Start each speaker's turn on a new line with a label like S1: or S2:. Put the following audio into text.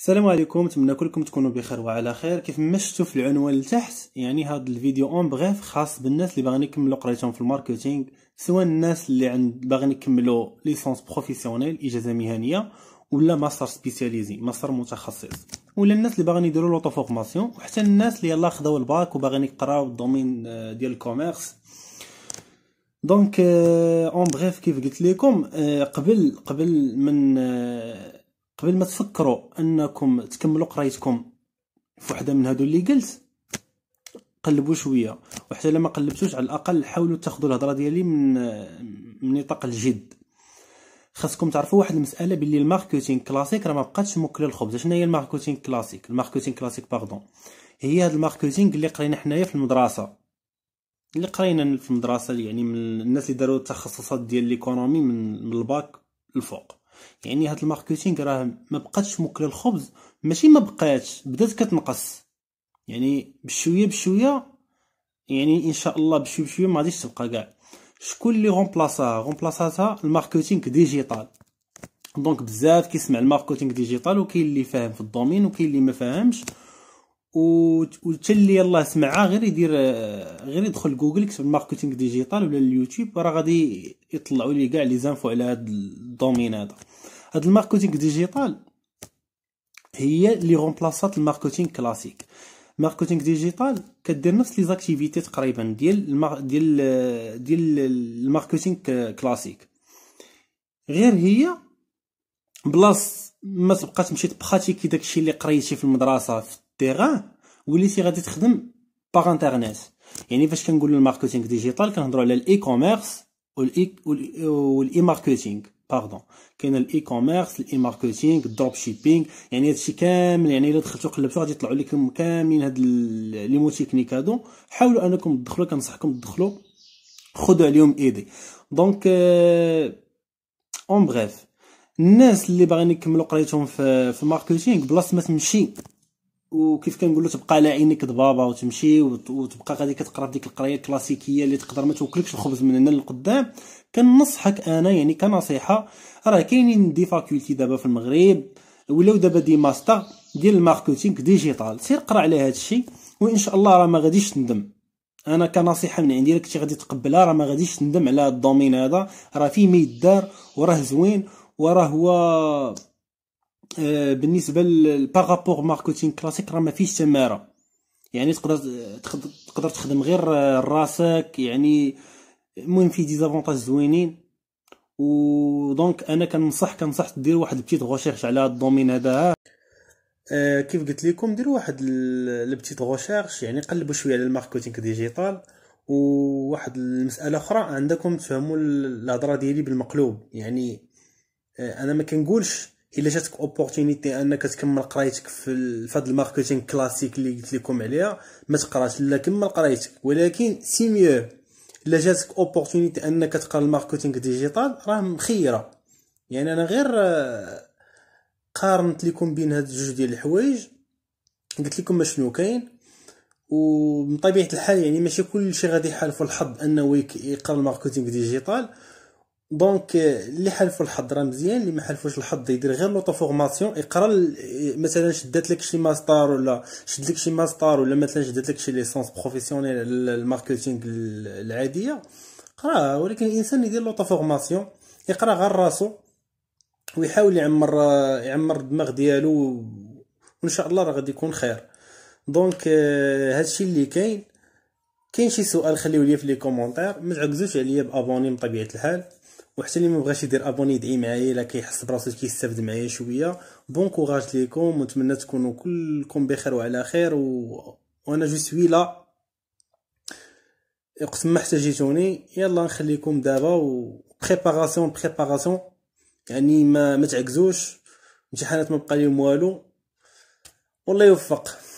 S1: السلام عليكم نتمنى كلكم تكونوا بخير وعلى خير كيف ما شفتوا في العنوان لتحت يعني هذا الفيديو اون بغيف خاص بالناس اللي باغيين يكملوا قرايتهم في الماركتينغ سواء الناس اللي عند باغيين يكملوا ليسونس بروفيسيونيل اجازه مهنيه ولا ماستر سبيسياليزي ماستر متخصص ولا الناس اللي باغيين يديروا لوطو فورماسيون وحتى الناس اللي يلاه خداو الباك وباغيين يقراو الدومين آه، ديال الكوميرس دونك اون بغيف كيف قلت لكم آه، قبل قبل من آه، قبل ما تفكروا انكم تكملوا قرايتكم في وحده من هادو اللي قلت قلبوا شويه وحتى لما قلبتوش على الاقل حاولوا تاخذوا الهضره ديالي من من نطاق الجد خاصكم تعرفوا واحد المساله باللي الماركتينغ كلاسيك راه ما بقاتش موكله للخبز شنو هي الماركتينغ كلاسيك الماركتينغ كلاسيك باردون هي هاد الماركتينغ اللي قرينا حنايا في المدرسه اللي قرينا في المدرسه يعني من الناس اللي داروا التخصصات ديال ليكونومي من الباك الفوق يعني هاد الماركتينغ راه ما بقاتش مكله الخبز ماشي ما بقاتش بدات كتنقص يعني بشويه بشويه يعني ان شاء الله بشويه بشويه ما غاديش تبقى كاع شكون اللي غومبلاصاها غومبلاصاتها الماركتينغ ديجيتال دونك بزاف كيسمع الماركتينغ ديجيتال وكاين اللي فاهم في الدومين وكاين اللي ما فاهمش و حتى اللي يلاه سمعها غير يدير غير يدخل جوجل يكتب ماركتينغ ديجيتال ولا اليوتيوب راه غادي يطلعوا ليه كاع لي زانفو على هاد الدومين هذا هاد الماركتينغ ديجيتال هي اللي غومبلاصات الماركتينغ كلاسيك ماركتينغ ديجيتال كدير نفس لي زاكتيفيتي تقريبا ديال ديال ديال الماركتينغ كلاسيك غير هي بلاص ما تبقى تمشي تبراتيكي داكشي اللي قريتي في المدرسه في التيغان وليتي غادي تخدم باغ انترنيت يعني فاش كنقولوا الماركتينغ ديجيتال كنهضروا على الاي كوميرس والاي ماركتينغ باردون كاين الاي كوميرس الاي ماركتينغ الدروب شيبينغ يعني هادشي كامل يعني الا دخلتو قلبتو غادي يطلعوا لكم كاملين هاد لي مو تكنيك هادو حاولوا انكم تدخلوا كنصحكم تدخلوا خذوا عليهم ايدي دونك اون بريف الناس اللي باغيين يكملوا قرايتهم في في الماركتينغ بلاص ما تمشي وكيف كنقولوا تبقى على عينيك ضبابه وتمشي وتبقى غادي كتقرا في ديك القرايه الكلاسيكيه اللي تقدر ما توكلكش الخبز من هنا للقدام كنصحك انا يعني كنصيحه راه كاينين دي فاكولتي دابا في المغرب ولاو دابا دي ماستر ديال الماركتينغ ديجيتال سير قرا على هذا الشيء وان شاء الله راه ما غاديش تندم انا كنصيحه من عندي لك كنتي غادي تقبلها راه ما غاديش تندم على هذا الدومين هذا راه فيه ما يدار وراه زوين وراه هو آه، بالنسبه للباغابور ماركتينغ كلاسيك راه ما فيهش تماره يعني تقدر تقدر تخدم غير آه، راسك يعني المهم فيه ديزافونتاج زوينين و دونك انا كنصح كنصح دير واحد البتيت غوشيرش على هاد الدومين هذا آه، كيف قلت لكم ديروا واحد البيتيت غوشيرش يعني قلبوا شويه على الماركتينغ ديجيتال وواحد المساله اخرى عندكم تفهموا الهضره ديالي بالمقلوب يعني انا ما كنقولش الا جاتك اوبورتونيتي انك تكمل قرايتك في فهاد الماركتينغ كلاسيك اللي قلت لكم عليها ما تقراش لا كمل قرايتك ولكن سي ميو الا جاتك اوبورتونيتي انك تقرا الماركتينغ ديجيتال راه مخيره يعني انا غير آه، قارنت لكم بين هاد الجوج ديال الحوايج قلت لكم شنو كاين وبطبيعه الحال يعني ماشي كل شيء غادي يحالف الحظ انه يقرا الماركتينغ ديجيتال دونك اللي حلفوا راه مزيان اللي ما حلفوش الحظ يدير غير لوطو فورماسيون يقرا مثلا شدات لك شي ماستر ولا شد لك شي ماستر ولا مثلا شدات لك شي ليسونس بروفيسيونيل على الماركتينغ العاديه قراه ولكن الانسان يدير لوطو فورماسيون يقرا غير راسو ويحاول يعمر يعمر الدماغ ديالو وان شاء الله راه غادي يكون خير دونك euh، هادشي اللي كاين كاين شي سؤال خليه لي في لي كومونتير ما تعكزوش عليا بابوني بطبيعه الحال وحتى اللي ما بغاش يدير ابوني يدعي معايا الا كيحس براسو كيستافد معايا شويه بون كوراج ليكم ونتمنى تكونوا كلكم بخير وعلى خير و... وانا جو سوي لا وقت ما احتاجيتوني يلا نخليكم دابا و بريباراسيون بريباراسيون يعني ما ما تعكزوش امتحانات ما بقى لهم والو والله يوفق